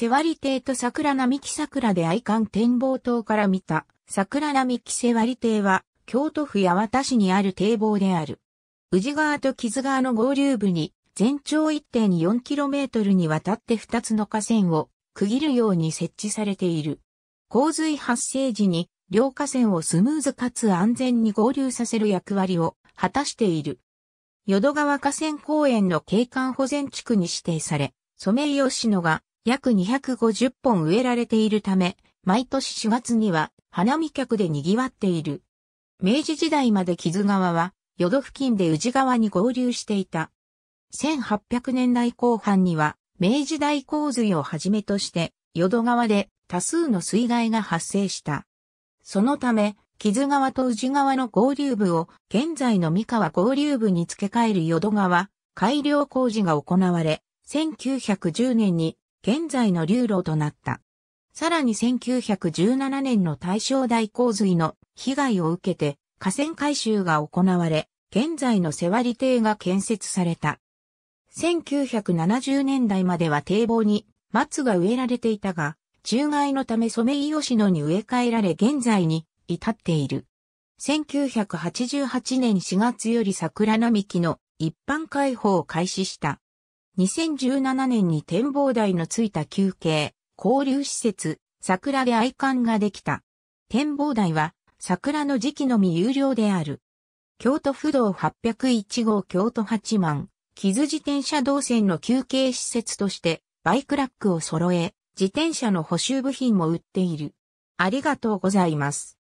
瀬割亭と桜並木桜で愛観展望塔から見た桜並木瀬割亭は京都府八幡市にある堤防である。宇治川と木津川の合流部に全長 1.4km にわたって2つの河川を区切るように設置されている。洪水発生時に両河川をスムーズかつ安全に合流させる役割を果たしている。淀川河川公園の景観保全地区に指定され、ソメイヨシノが約250本植えられているため、毎年4月には花見客で賑わっている。明治時代まで木津川は、淀付近で宇治川に合流していた。1800年代後半には、明治大洪水をはじめとして、淀川で多数の水害が発生した。そのため、木津川と宇治川の合流部を現在の三河合流部に付け替える淀川、改良工事が行われ、1910年に現在の流路となった。さらに1917年の大正大洪水の被害を受けて河川改修が行われ、現在の瀬割堤が建設された。1970年代までは堤防に松が植えられていたが、中外のためソメイヨシノに植え替えられ現在に至っている。1988年4月より桜並木の一般開放を開始した。2017年に展望台のついた休憩、交流施設、桜で愛観ができた。展望台は、桜の時期のみ有料である。京都府道801号京都八幡、木津自転車道線の休憩施設として、バイクラックを揃え、自転車の補修部品も売っている。ありがとうございます。